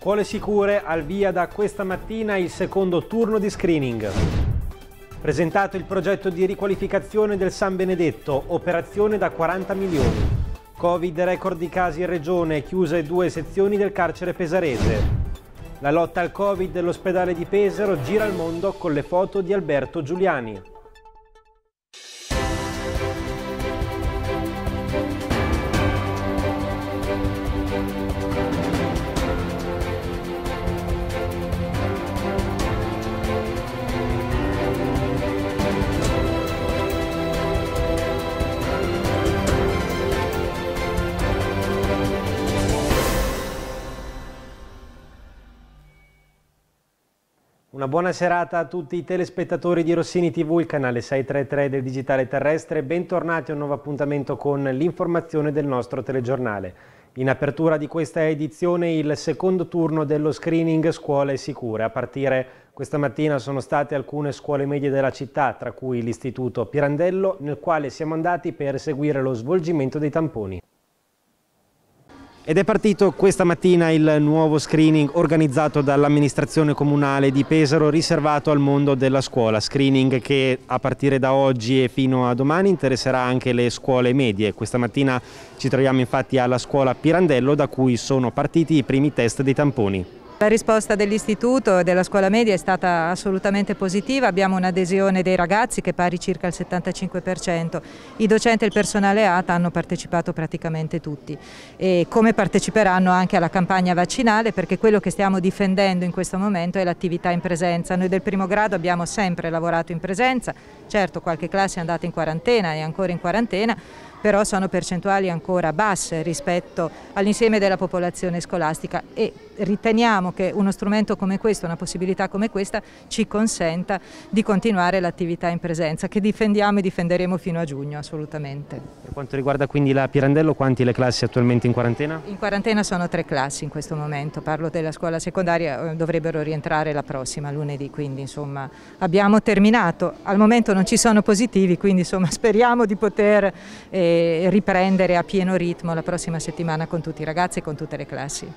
Scuole sicure al via da questa mattina il secondo turno di screening. Presentato il progetto di riqualificazione del San Benedetto, operazione da 40 milioni. Covid record di casi in regione, chiuse due sezioni del carcere pesarese. La lotta al Covid dell'ospedale di Pesaro gira al mondo con le foto di Alberto Giuliani. Una buona serata a tutti i telespettatori di Rossini TV, il canale 633 del Digitale Terrestre. Bentornati a un nuovo appuntamento con l'informazione del nostro telegiornale. In apertura di questa edizione il secondo turno dello screening Scuole Sicure. A partire questa mattina sono state alcune scuole medie della città, tra cui l'Istituto Pirandello, nel quale siamo andati per seguire lo svolgimento dei tamponi. Ed è partito questa mattina il nuovo screening organizzato dall'amministrazione comunale di Pesaro riservato al mondo della scuola, screening che a partire da oggi e fino a domani interesserà anche le scuole medie. Questa mattina ci troviamo infatti alla scuola Pirandello da cui sono partiti i primi test dei tamponi. La risposta dell'istituto e della scuola media è stata assolutamente positiva, abbiamo un'adesione dei ragazzi che è pari circa il 75%, i docenti e il personale ATA hanno partecipato praticamente tutti e come parteciperanno anche alla campagna vaccinale perché quello che stiamo difendendo in questo momento è l'attività in presenza. Noi del primo grado abbiamo sempre lavorato in presenza, certo qualche classe è andata in quarantena e ancora in quarantena, però sono percentuali ancora basse rispetto all'insieme della popolazione scolastica e riteniamo che uno strumento come questo, una possibilità come questa ci consenta di continuare l'attività in presenza che difendiamo e difenderemo fino a giugno assolutamente. Per quanto riguarda quindi la Pirandello, quanti le classi attualmente in quarantena? In quarantena sono tre classi in questo momento, parlo della scuola secondaria, eh, dovrebbero rientrare la prossima lunedì, quindi insomma abbiamo terminato, al momento non ci sono positivi, quindi insomma speriamo di poter... Eh, riprendere a pieno ritmo la prossima settimana con tutti i ragazzi e con tutte le classi.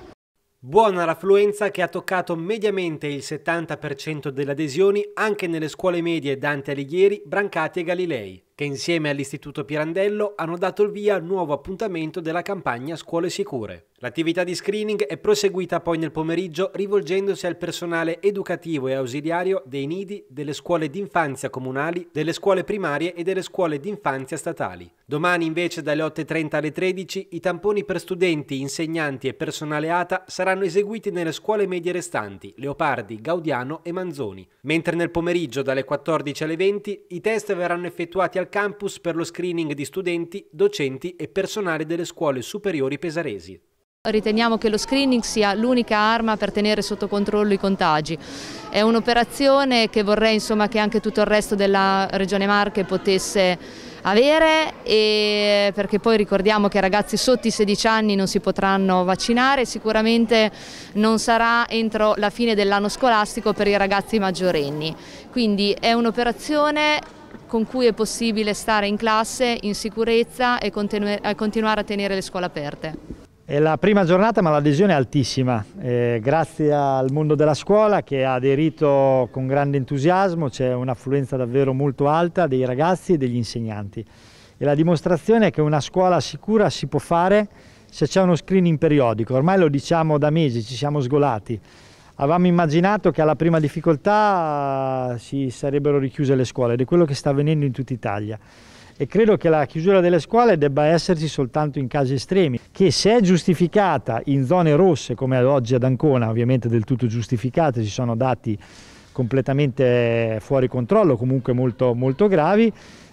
Buona l'affluenza che ha toccato mediamente il 70% delle adesioni anche nelle scuole medie Dante Alighieri, Brancati e Galilei che insieme all'Istituto Pirandello hanno dato il via al nuovo appuntamento della campagna Scuole Sicure. L'attività di screening è proseguita poi nel pomeriggio rivolgendosi al personale educativo e ausiliario dei nidi, delle scuole d'infanzia comunali, delle scuole primarie e delle scuole d'infanzia statali. Domani invece dalle 8.30 alle 13 i tamponi per studenti, insegnanti e personale ATA saranno eseguiti nelle scuole medie restanti, Leopardi, Gaudiano e Manzoni, mentre nel pomeriggio dalle 14 alle 20 i test verranno effettuati al campus per lo screening di studenti, docenti e personale delle scuole superiori pesaresi. Riteniamo che lo screening sia l'unica arma per tenere sotto controllo i contagi. È un'operazione che vorrei insomma, che anche tutto il resto della Regione Marche potesse avere e perché poi ricordiamo che ragazzi sotto i 16 anni non si potranno vaccinare, sicuramente non sarà entro la fine dell'anno scolastico per i ragazzi maggiorenni. Quindi è un'operazione con cui è possibile stare in classe in sicurezza e continu continuare a tenere le scuole aperte. È la prima giornata ma l'adesione è altissima, eh, grazie al mondo della scuola che ha aderito con grande entusiasmo, c'è un'affluenza davvero molto alta dei ragazzi e degli insegnanti e la dimostrazione è che una scuola sicura si può fare se c'è uno screening periodico, ormai lo diciamo da mesi, ci siamo sgolati, Avevamo immaginato che alla prima difficoltà eh, si sarebbero richiuse le scuole ed è quello che sta avvenendo in tutta Italia e credo che la chiusura delle scuole debba esserci soltanto in casi estremi, che se è giustificata in zone rosse come ad oggi ad Ancona, ovviamente del tutto giustificate, ci sono dati completamente fuori controllo, comunque molto, molto gravi,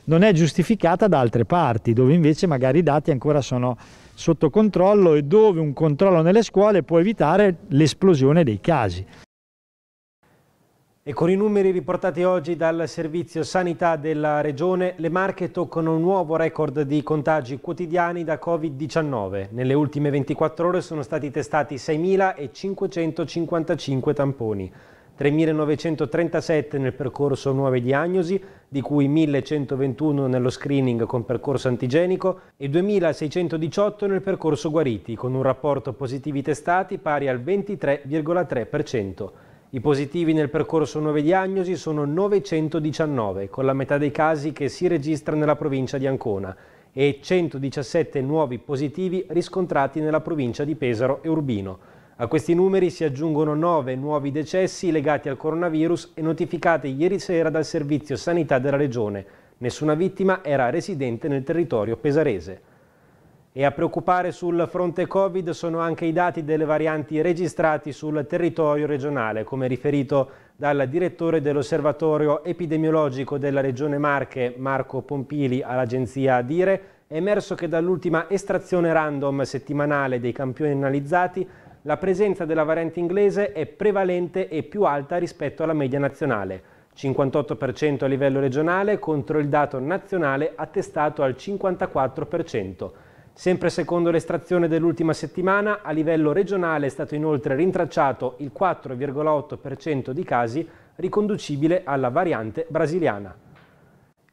non è giustificata da altre parti, dove invece magari i dati ancora sono sotto controllo e dove un controllo nelle scuole può evitare l'esplosione dei casi. E con i numeri riportati oggi dal Servizio Sanità della Regione, le Marche toccano un nuovo record di contagi quotidiani da Covid-19. Nelle ultime 24 ore sono stati testati 6.555 tamponi. 3.937 nel percorso nuove diagnosi, di cui 1.121 nello screening con percorso antigenico e 2.618 nel percorso guariti, con un rapporto positivi testati pari al 23,3%. I positivi nel percorso nuove diagnosi sono 919, con la metà dei casi che si registra nella provincia di Ancona e 117 nuovi positivi riscontrati nella provincia di Pesaro e Urbino. A questi numeri si aggiungono 9 nuovi decessi legati al coronavirus e notificati ieri sera dal Servizio Sanità della Regione. Nessuna vittima era residente nel territorio pesarese. E a preoccupare sul fronte Covid sono anche i dati delle varianti registrati sul territorio regionale, come riferito dal direttore dell'Osservatorio Epidemiologico della Regione Marche, Marco Pompili, all'agenzia Dire, è emerso che dall'ultima estrazione random settimanale dei campioni analizzati la presenza della variante inglese è prevalente e più alta rispetto alla media nazionale, 58% a livello regionale contro il dato nazionale attestato al 54%. Sempre secondo l'estrazione dell'ultima settimana, a livello regionale è stato inoltre rintracciato il 4,8% di casi riconducibile alla variante brasiliana.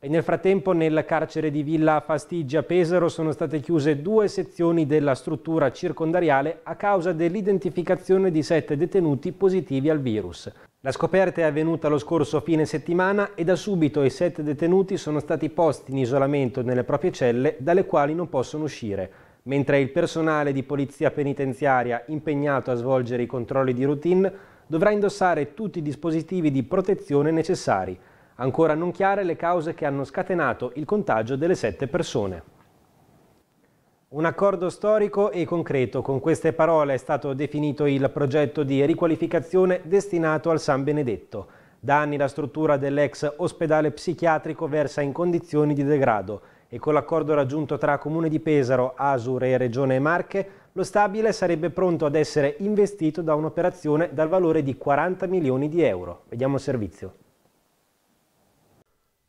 E nel frattempo nel carcere di Villa Fastigia Pesaro sono state chiuse due sezioni della struttura circondariale a causa dell'identificazione di sette detenuti positivi al virus. La scoperta è avvenuta lo scorso fine settimana e da subito i sette detenuti sono stati posti in isolamento nelle proprie celle dalle quali non possono uscire, mentre il personale di polizia penitenziaria impegnato a svolgere i controlli di routine dovrà indossare tutti i dispositivi di protezione necessari, Ancora non chiare le cause che hanno scatenato il contagio delle sette persone. Un accordo storico e concreto, con queste parole è stato definito il progetto di riqualificazione destinato al San Benedetto. Da anni la struttura dell'ex ospedale psichiatrico versa in condizioni di degrado e con l'accordo raggiunto tra Comune di Pesaro, Asur e Regione Marche, lo stabile sarebbe pronto ad essere investito da un'operazione dal valore di 40 milioni di euro. Vediamo il servizio.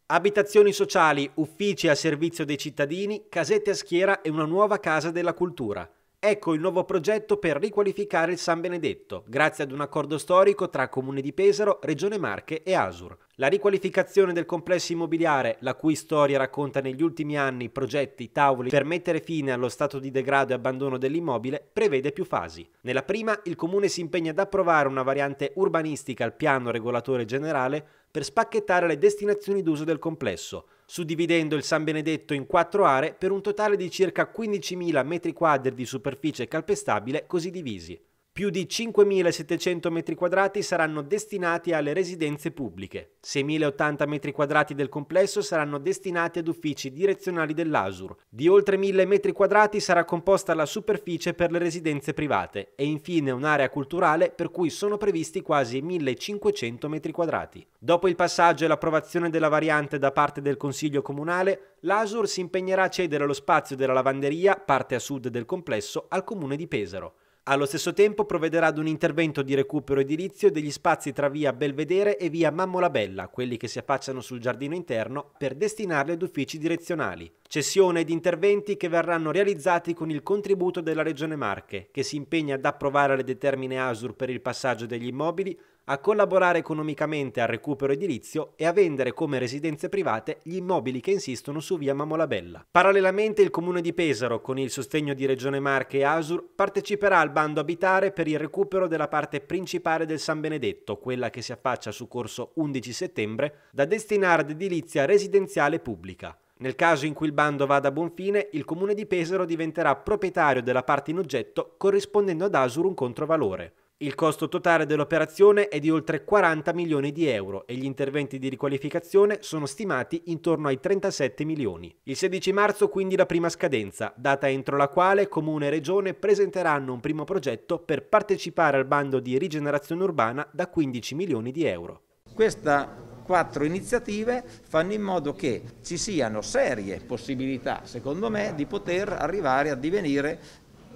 Abitazioni sociali, uffici a servizio dei cittadini, casette a schiera e una nuova casa della cultura. Ecco il nuovo progetto per riqualificare il San Benedetto, grazie ad un accordo storico tra Comune di Pesaro, Regione Marche e Asur. La riqualificazione del complesso immobiliare, la cui storia racconta negli ultimi anni progetti, tavoli per mettere fine allo stato di degrado e abbandono dell'immobile, prevede più fasi. Nella prima, il Comune si impegna ad approvare una variante urbanistica al piano regolatore generale per spacchettare le destinazioni d'uso del complesso, suddividendo il San Benedetto in quattro aree per un totale di circa 15.000 m2 di superficie calpestabile così divisi. Più di 5.700 m2 saranno destinati alle residenze pubbliche. 6.080 m2 del complesso saranno destinati ad uffici direzionali dell'ASUR. Di oltre 1.000 m2 sarà composta la superficie per le residenze private e infine un'area culturale per cui sono previsti quasi 1.500 m2. Dopo il passaggio e l'approvazione della variante da parte del Consiglio Comunale, l'ASUR si impegnerà a cedere lo spazio della lavanderia, parte a sud del complesso, al Comune di Pesaro. Allo stesso tempo provvederà ad un intervento di recupero edilizio degli spazi tra via Belvedere e via Mammola Bella, quelli che si affacciano sul giardino interno, per destinarli ad uffici direzionali. Cessione ed interventi che verranno realizzati con il contributo della Regione Marche, che si impegna ad approvare le determine ASUR per il passaggio degli immobili, a collaborare economicamente al recupero edilizio e a vendere come residenze private gli immobili che insistono su via Mamolabella. Parallelamente il comune di Pesaro, con il sostegno di Regione Marche e Asur, parteciperà al bando abitare per il recupero della parte principale del San Benedetto, quella che si affaccia su corso 11 settembre, da destinare ad edilizia residenziale pubblica. Nel caso in cui il bando vada a buon fine, il comune di Pesaro diventerà proprietario della parte in oggetto corrispondendo ad Asur un controvalore. Il costo totale dell'operazione è di oltre 40 milioni di euro e gli interventi di riqualificazione sono stimati intorno ai 37 milioni. Il 16 marzo quindi la prima scadenza, data entro la quale Comune e Regione presenteranno un primo progetto per partecipare al bando di rigenerazione urbana da 15 milioni di euro. Questa quattro iniziative fanno in modo che ci siano serie possibilità, secondo me, di poter arrivare a divenire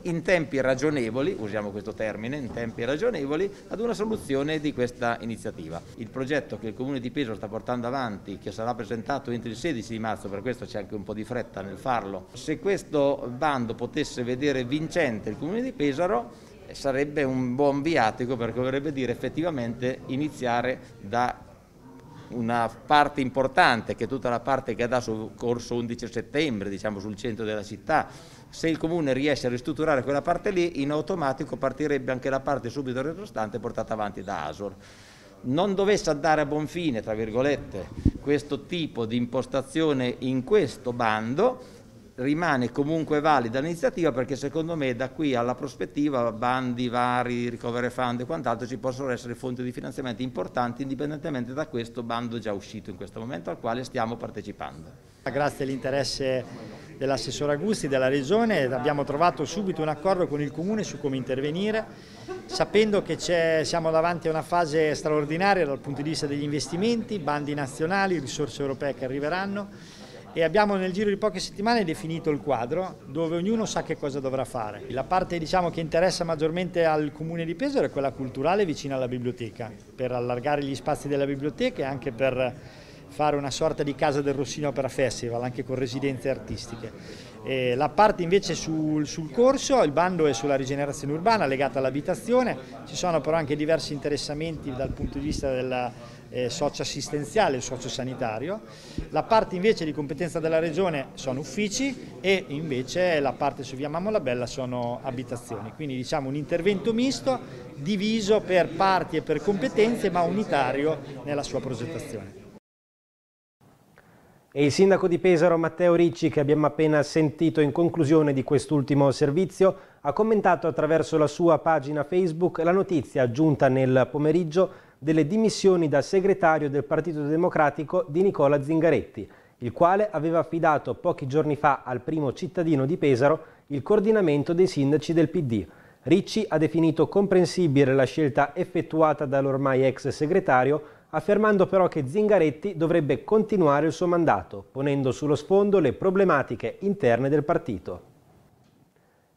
in tempi ragionevoli, usiamo questo termine, in tempi ragionevoli, ad una soluzione di questa iniziativa. Il progetto che il Comune di Pesaro sta portando avanti, che sarà presentato entro il 16 di marzo, per questo c'è anche un po' di fretta nel farlo, se questo bando potesse vedere vincente il Comune di Pesaro, eh, sarebbe un buon viatico perché vorrebbe dire effettivamente iniziare da una parte importante che è tutta la parte che dà su corso 11 settembre, diciamo sul centro della città, se il comune riesce a ristrutturare quella parte lì, in automatico partirebbe anche la parte subito retrostante portata avanti da Asor. Non dovesse andare a buon fine, tra virgolette, questo tipo di impostazione in questo bando, rimane comunque valida l'iniziativa perché secondo me da qui alla prospettiva bandi vari, recovery fund e quant'altro ci possono essere fonti di finanziamento importanti indipendentemente da questo bando già uscito in questo momento al quale stiamo partecipando. Grazie all'interesse dell'assessore Agusti della Regione abbiamo trovato subito un accordo con il Comune su come intervenire sapendo che siamo davanti a una fase straordinaria dal punto di vista degli investimenti, bandi nazionali, risorse europee che arriveranno e abbiamo nel giro di poche settimane definito il quadro dove ognuno sa che cosa dovrà fare. La parte diciamo, che interessa maggiormente al comune di Pesaro è quella culturale vicina alla biblioteca, per allargare gli spazi della biblioteca e anche per fare una sorta di casa del Rossino Opera Festival, anche con residenze artistiche. E la parte invece sul, sul, corso, il bando è sulla rigenerazione urbana legata all'abitazione, ci sono però anche diversi interessamenti dal punto di vista della, eh, socioassistenziale e sociosanitario, la parte invece di competenza della regione sono uffici e invece la parte su via Mamma la Bella sono abitazioni, quindi diciamo un intervento misto diviso per parti e per competenze ma unitario nella sua progettazione. E il sindaco di Pesaro Matteo Ricci, che abbiamo appena sentito in conclusione di quest'ultimo servizio, ha commentato attraverso la sua pagina Facebook la notizia aggiunta nel pomeriggio delle dimissioni da segretario del Partito Democratico di Nicola Zingaretti, il quale aveva affidato pochi giorni fa al primo cittadino di Pesaro il coordinamento dei sindaci del PD. Ricci ha definito comprensibile la scelta effettuata dall'ormai ex segretario, affermando però che Zingaretti dovrebbe continuare il suo mandato, ponendo sullo sfondo le problematiche interne del partito.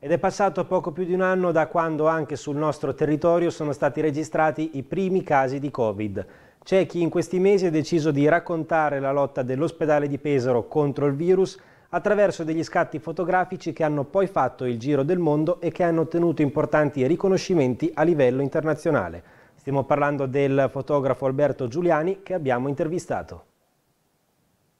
Ed è passato poco più di un anno da quando anche sul nostro territorio sono stati registrati i primi casi di Covid. C'è chi in questi mesi ha deciso di raccontare la lotta dell'ospedale di Pesaro contro il virus attraverso degli scatti fotografici che hanno poi fatto il giro del mondo e che hanno ottenuto importanti riconoscimenti a livello internazionale. Stiamo parlando del fotografo Alberto Giuliani che abbiamo intervistato.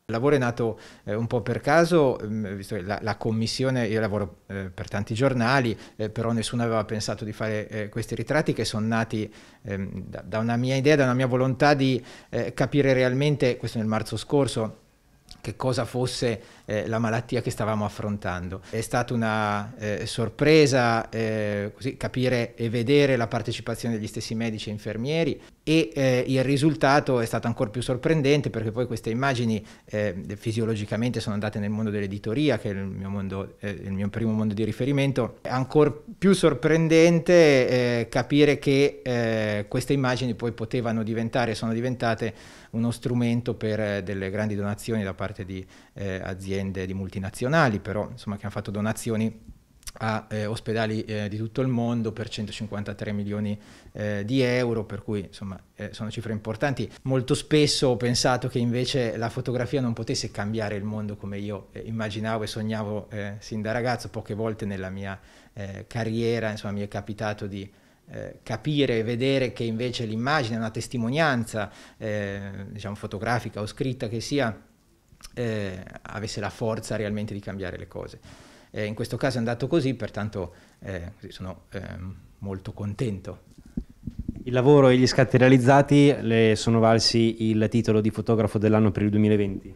Il lavoro è nato eh, un po' per caso, mh, mm, visto che la, la, commissione, io lavoro eh, per tanti giornali, eh, però nessuno aveva pensato di fare eh, questi ritratti che sono nati ehm, da, da, una mia idea, da una mia volontà di eh, capire realmente, questo nel marzo scorso, che cosa fosse eh, la malattia che stavamo affrontando. È stata una eh, sorpresa eh, così, capire e vedere la partecipazione degli stessi medici e infermieri e eh, il risultato è stato ancora più sorprendente perché poi queste immagini eh, fisiologicamente sono andate nel mondo dell'editoria, che è il mio, mondo, eh, il mio primo mondo di riferimento. È ancora più sorprendente capire che queste immagini poi potevano diventare, sono diventate uno strumento per delle grandi donazioni da parte di aziende aziende di multinazionali, però insomma, che hanno fatto donazioni a eh, ospedali eh, di tutto il mondo per 153 milioni eh, di euro, per cui insomma eh, sono cifre importanti. Molto spesso ho pensato che invece la fotografia non potesse cambiare il mondo come io eh, immaginavo e sognavo eh, sin da ragazzo, poche volte nella mia carriera insomma, mi è capitato di eh, capire e vedere che invece l'immagine, una testimonianza, eh, diciamo fotografica o scritta che sia, eh, avesse la forza realmente di cambiare le cose. Eh, in questo caso è andato così, pertanto eh, sono ehm, molto contento. Il lavoro e gli scatti realizzati le sono valsi il titolo di fotografo dell'anno per il 2020.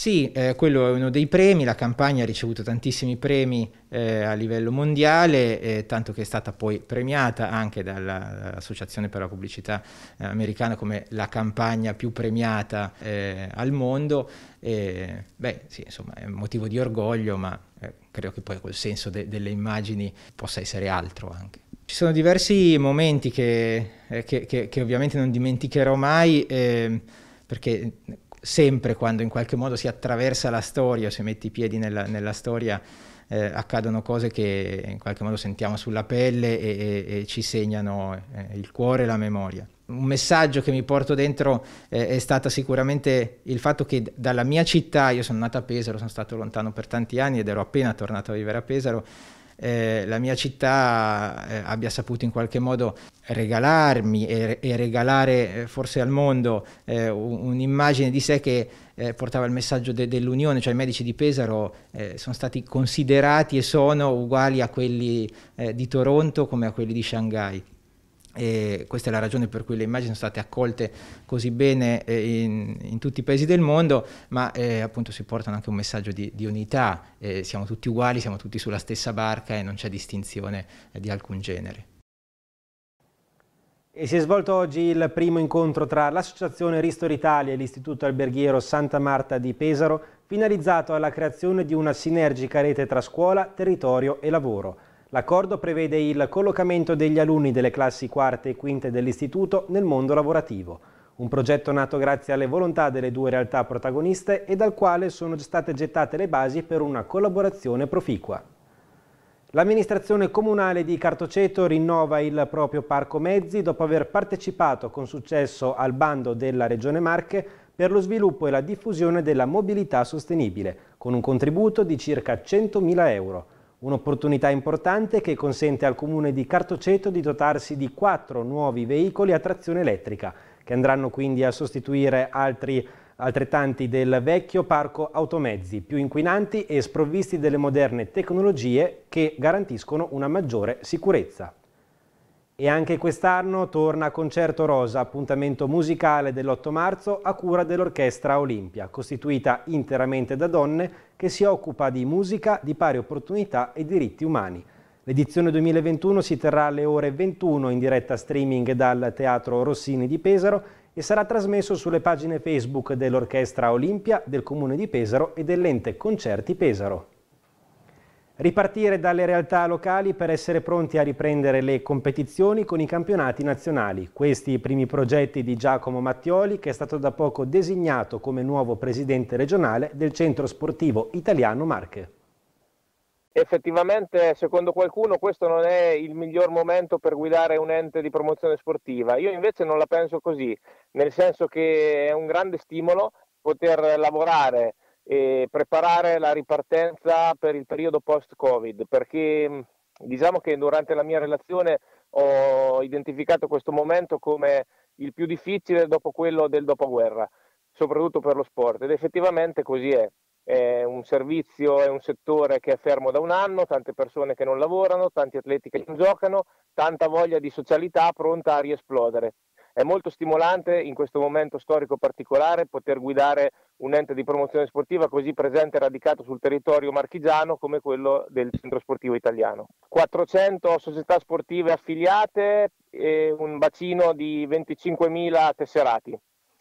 Sì, eh, quello è uno dei premi, la campagna ha ricevuto tantissimi premi eh, a livello mondiale, eh, tanto che è stata poi premiata anche dall'Associazione per la Pubblicità eh, Americana come la campagna più premiata eh, al mondo. beh, sì, insomma, è un motivo di orgoglio, ma eh, credo che poi col senso de- delle immagini possa essere altro anche. Ci sono diversi momenti che, che, che, che ovviamente non dimenticherò mai, ehm, perché sempre quando in qualche modo si attraversa la storia, se metti i piedi nella, nella storia, eh, accadono cose che in qualche modo sentiamo sulla pelle e, e, e ci segnano eh, il cuore e la memoria. Un messaggio che mi porto dentro eh, è stato sicuramente il fatto che dalla mia città, io sono nato a Pesaro, sono stato lontano per tanti anni ed ero appena tornato a vivere a Pesaro, eh, la mia città eh, abbia saputo in qualche modo regalarmi e, e regalare eh, forse al mondo eh, un'immagine di sé che eh, portava il messaggio de, dell'Unione, cioè i medici di Pesaro sono stati considerati e sono uguali a quelli di Toronto come a quelli di Shanghai. E questa è la ragione per cui le immagini sono state accolte così bene eh, in, in, tutti i paesi del mondo, ma eh, appunto si portano anche un messaggio di, di unità, eh, siamo tutti uguali, siamo tutti sulla stessa barca e non c'è distinzione eh, di alcun genere. E si è svolto oggi il primo incontro tra l'Associazione Ristor Italia e l'Istituto Alberghiero Santa Marta di Pesaro, finalizzato alla creazione di una sinergica rete tra scuola, territorio e lavoro. L'accordo prevede il collocamento degli alunni delle classi quarte e quinte dell'istituto nel mondo lavorativo, un progetto nato grazie alle volontà delle due realtà protagoniste e dal quale sono state gettate le basi per una collaborazione proficua. L'amministrazione comunale di Cartoceto rinnova il proprio parco mezzi dopo aver partecipato con successo al bando della Regione Marche per lo sviluppo e la diffusione della mobilità sostenibile, con un contributo di circa 100.000 euro. Un'opportunità importante che consente al comune di Cartoceto di dotarsi di quattro nuovi veicoli a trazione elettrica, che andranno quindi a sostituire altri altrettanti del vecchio parco automezzi, più inquinanti e sprovvisti delle moderne tecnologie che garantiscono una maggiore sicurezza. E anche quest'anno torna Concerto Rosa, appuntamento musicale dell'8 marzo a cura dell'Orchestra Olimpia, costituita interamente da donne che si occupa di musica, di pari opportunità e diritti umani. L'edizione 2021 si terrà alle ore 21 in diretta streaming dal Teatro Rossini di Pesaro e sarà trasmesso sulle pagine Facebook dell'Orchestra Olimpia, del Comune di Pesaro e dell'ente Concerti Pesaro. Ripartire dalle realtà locali per essere pronti a riprendere le competizioni con i campionati nazionali. Questi i primi progetti di Giacomo Mattioli che è stato da poco designato come nuovo presidente regionale del Centro Sportivo Italiano Marche. Effettivamente, secondo qualcuno, questo non è il miglior momento per guidare un ente di promozione sportiva. Io invece non la penso così, nel senso che è un grande stimolo poter lavorare e preparare la ripartenza per il periodo post-Covid, perché mm, diciamo che durante la mia relazione ho identificato questo momento come il più difficile dopo quello del dopoguerra, soprattutto per lo sport ed effettivamente così è. È un servizio, è un settore che è fermo da un anno, tante persone che non lavorano, tanti atleti che non giocano, tanta voglia di socialità pronta a riesplodere. È molto stimolante in questo momento storico particolare poter guidare un ente di promozione sportiva così presente e radicato sul territorio marchigiano come quello del centro sportivo italiano. 400 società sportive affiliate e un bacino di 25.000 tesserati,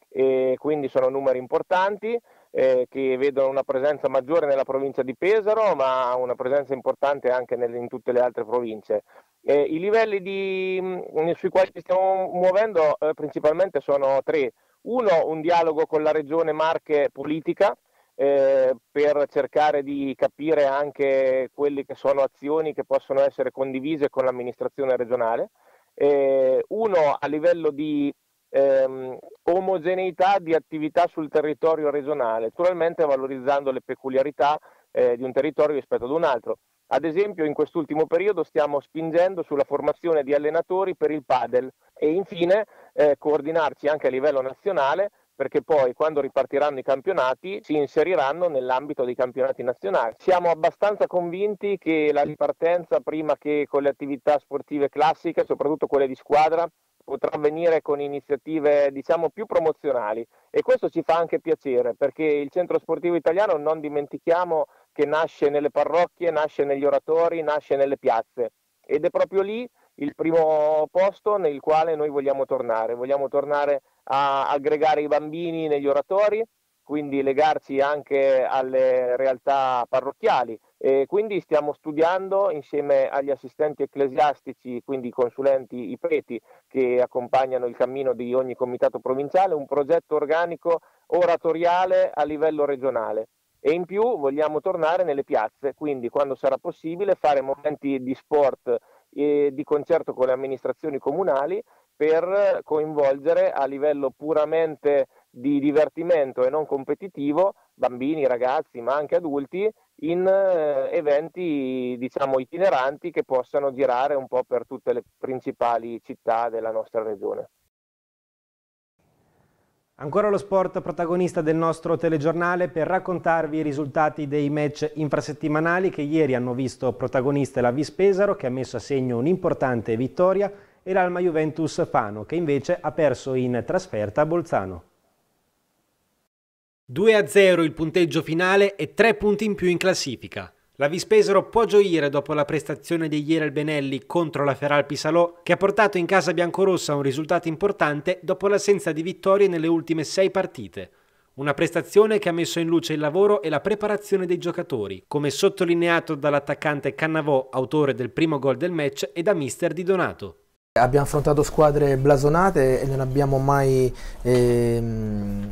e quindi sono numeri importanti eh, che vedono una presenza maggiore nella provincia di Pesaro, ma una presenza importante anche nelle, in tutte le altre province. Eh, I livelli di, mm, sui quali ci stiamo muovendo eh, principalmente sono tre. Uno, un dialogo con la regione Marche politica, eh, per cercare di capire anche quelle che sono azioni che possono essere condivise con l'amministrazione regionale. Eh, uno a livello di ehm, omogeneità di attività sul territorio regionale, naturalmente valorizzando le peculiarità eh, di un territorio rispetto ad un altro. Ad esempio in quest'ultimo periodo stiamo spingendo sulla formazione di allenatori per il padel e infine eh, coordinarci anche a livello nazionale perché poi quando ripartiranno i campionati si inseriranno nell'ambito dei campionati nazionali. Siamo abbastanza convinti che la ripartenza prima che con le attività sportive classiche, soprattutto quelle di squadra, potrà avvenire con iniziative diciamo più promozionali e questo ci fa anche piacere perché il centro sportivo italiano non dimentichiamo che nasce nelle parrocchie, nasce negli oratori, nasce nelle piazze ed è proprio lì il primo posto nel quale noi vogliamo tornare, vogliamo tornare a aggregare i bambini negli oratori, quindi legarci anche alle realtà parrocchiali. E quindi stiamo studiando insieme agli assistenti ecclesiastici, quindi i consulenti, i preti che accompagnano il cammino di ogni comitato provinciale, un progetto organico oratoriale a livello regionale. E in più vogliamo tornare nelle piazze, quindi quando sarà possibile fare momenti di sport eh, di concerto con le amministrazioni comunali per coinvolgere a livello puramente di divertimento e non competitivo bambini, ragazzi, ma anche adulti in eh, eventi diciamo itineranti che possano girare un po' per tutte le principali città della nostra regione. Ancora lo sport protagonista del nostro telegiornale per raccontarvi i risultati dei match infrasettimanali che ieri hanno visto protagoniste la Vis Pesaro che ha messo a segno un'importante vittoria e l'Alma Juventus Fano che invece ha perso in trasferta a Bolzano. 2 0 il punteggio finale e 3 punti in più in classifica. La Vispesero può gioire dopo la prestazione di ieri al Benelli contro la Feral Pisalò, che ha portato in casa biancorossa un risultato importante dopo l'assenza di vittorie nelle ultime sei partite. Una prestazione che ha messo in luce il lavoro e la preparazione dei giocatori, come sottolineato dall'attaccante Cannavò, autore del primo gol del match, e da mister Di Donato. Abbiamo affrontato squadre blasonate e non abbiamo mai eh,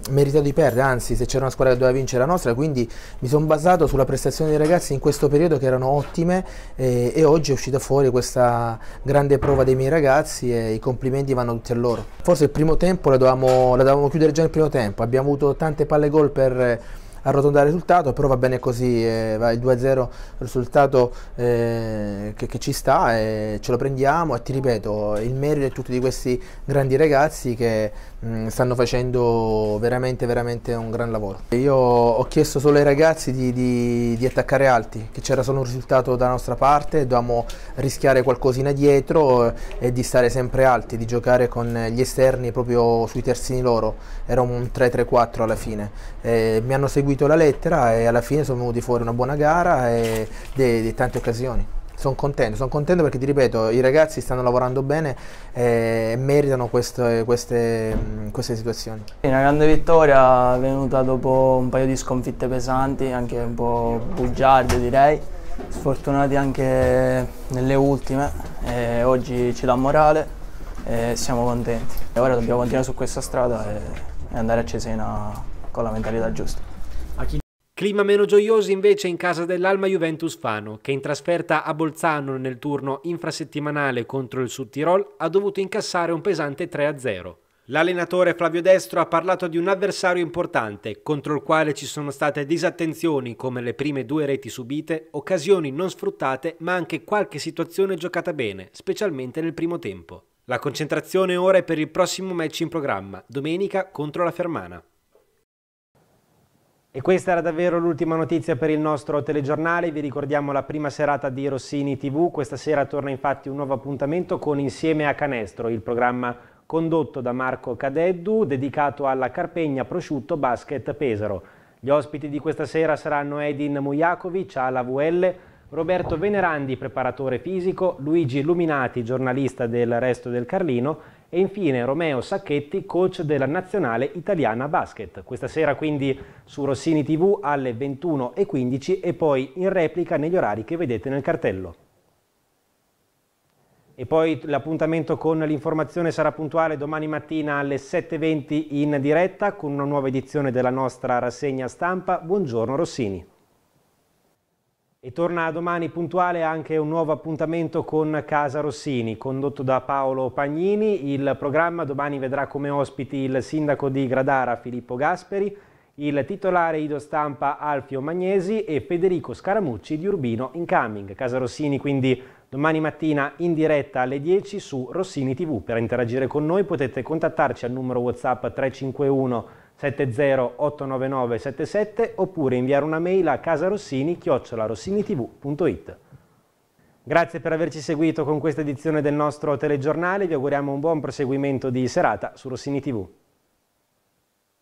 meritato di perdere, anzi se c'era una squadra che doveva vincere la nostra, quindi mi sono basato sulla prestazione dei ragazzi in questo periodo che erano ottime eh, e oggi è uscita fuori questa grande prova dei miei ragazzi e i complimenti vanno tutti a loro. Forse il primo tempo la dovevamo, la dovevamo chiudere già nel primo tempo, abbiamo avuto tante palle gol per arrotondare il risultato, però va bene così, eh, va il 2-0 risultato eh, che, che, ci sta e ce lo prendiamo e ti ripeto, il merito è tutto di questi grandi ragazzi che mh, mm, stanno facendo veramente veramente un gran lavoro. Io ho chiesto solo ai ragazzi di, di, di attaccare alti, che c'era solo un risultato dalla nostra parte, dovevamo rischiare qualcosina dietro eh, e di stare sempre alti, di giocare con gli esterni proprio sui terzini loro, era un 3-3-4 alla fine. Eh, mi hanno seguito seguito la lettera e alla fine sono venuti fuori una buona gara e de, de tante occasioni. Sono contento, sono contento perché ti ripeto, i ragazzi stanno lavorando bene e meritano queste, queste, queste situazioni. Una grande vittoria venuta dopo un paio di sconfitte pesanti, anche un po' bugiarde direi, sfortunati anche nelle ultime, e oggi ci dà morale e siamo contenti. E ora dobbiamo continuare su questa strada e andare a Cesena con la mentalità giusta. Clima meno gioioso invece in casa dell'Alma Juventus Fano, che in trasferta a Bolzano nel turno infrasettimanale contro il Sud Tirol ha dovuto incassare un pesante 3-0. L'allenatore Flavio Destro ha parlato di un avversario importante, contro il quale ci sono state disattenzioni come le prime due reti subite, occasioni non sfruttate ma anche qualche situazione giocata bene, specialmente nel primo tempo. La concentrazione ora è per il prossimo match in programma, domenica contro la Fermana. E questa era davvero l'ultima notizia per il nostro telegiornale, vi ricordiamo la prima serata di Rossini TV, questa sera torna infatti un nuovo appuntamento con Insieme a Canestro, il programma condotto da Marco Cadeddu dedicato alla Carpegna Prosciutto Basket Pesaro. Gli ospiti di questa sera saranno Edin Mujakovic alla VL, Roberto Venerandi, preparatore fisico, Luigi Illuminati, giornalista del Resto del Carlino e infine Romeo Sacchetti, coach della nazionale italiana basket. Questa sera quindi su Rossini TV alle 21.15 e poi in replica negli orari che vedete nel cartello. E poi l'appuntamento con l'informazione sarà puntuale domani mattina alle 7.20 in diretta con una nuova edizione della nostra rassegna stampa. Buongiorno Rossini. E torna domani puntuale anche un nuovo appuntamento con Casa Rossini, condotto da Paolo Pagnini. Il programma domani vedrà come ospiti il sindaco di Gradara Filippo Gasperi, il titolare Ido Stampa Alfio Magnesi e Federico Scaramucci di Urbino Incoming. Casa Rossini quindi domani mattina in diretta alle 10 su Rossini TV. Per interagire con noi potete contattarci al numero WhatsApp 351 70 oppure inviare una mail a casarossini rossinitv.it. Grazie per averci seguito con questa edizione del nostro telegiornale, vi auguriamo un buon proseguimento di serata su Rossini TV.